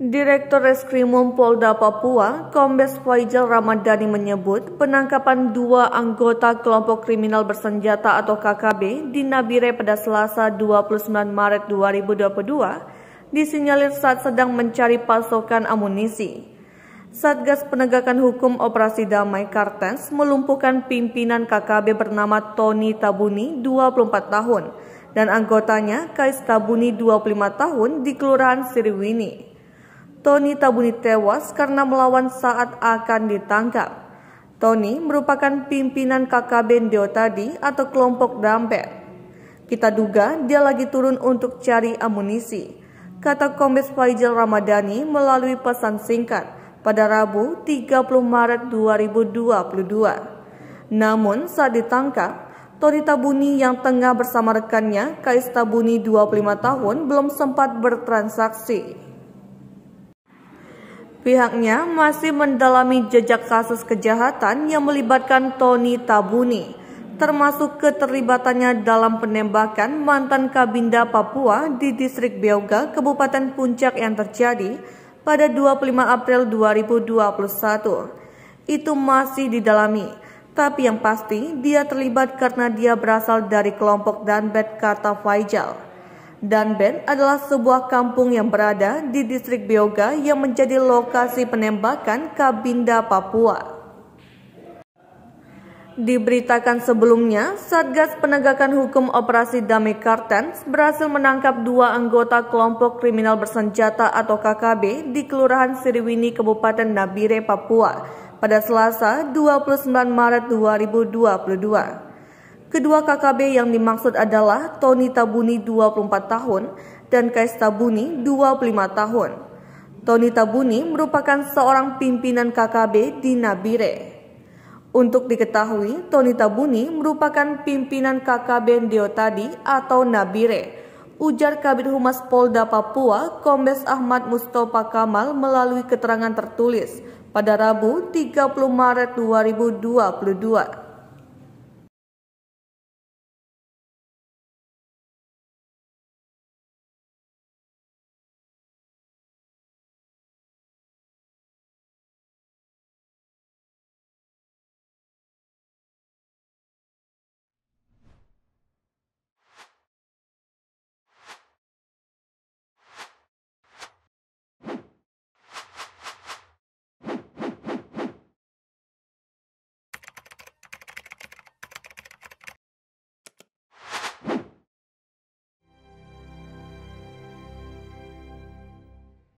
Direktur Reskrimum Polda Papua, Kombes Faijal Ramadhani menyebut penangkapan dua anggota kelompok kriminal bersenjata atau KKB di Nabire pada Selasa 29 Maret 2022 disinyalir saat sedang mencari pasokan amunisi. Satgas Penegakan Hukum Operasi Damai Kartens melumpuhkan pimpinan KKB bernama Tony Tabuni 24 tahun dan anggotanya Kais Tabuni 25 tahun di Kelurahan Siriwini. Tony Tabuni tewas karena melawan saat akan ditangkap. Tony merupakan pimpinan KKB Ndeo tadi atau kelompok Dampet. Kita duga dia lagi turun untuk cari amunisi, kata Kombes Faizal Ramadhani melalui pesan singkat pada Rabu 30 Maret 2022. Namun saat ditangkap, Tony Tabuni yang tengah bersama rekannya Kais Tabuni 25 tahun belum sempat bertransaksi. Pihaknya masih mendalami jejak kasus kejahatan yang melibatkan Tony Tabuni, termasuk keterlibatannya dalam penembakan mantan Kabinda Papua di distrik Beoga, Kabupaten Puncak yang terjadi pada 25 April 2021. Itu masih didalami, tapi yang pasti dia terlibat karena dia berasal dari kelompok Danbet kata Faijal. Danben adalah sebuah kampung yang berada di distrik Bioga yang menjadi lokasi penembakan Kabinda Papua. Diberitakan sebelumnya, Satgas Penegakan Hukum Operasi Damai Kartens berhasil menangkap dua anggota kelompok kriminal bersenjata atau KKB di Kelurahan Siriwini, Kabupaten Nabire, Papua pada Selasa 29 Maret 2022. Kedua KKB yang dimaksud adalah Tony Tabuni 24 tahun dan Kais Tabuni 25 tahun. Tony Tabuni merupakan seorang pimpinan KKB di Nabire. Untuk diketahui, Tony Tabuni merupakan pimpinan KKB Tadi atau Nabire. Ujar Kabit Humas Polda Papua, Kombes Ahmad Mustofa Kamal melalui keterangan tertulis pada Rabu 30 Maret 2022.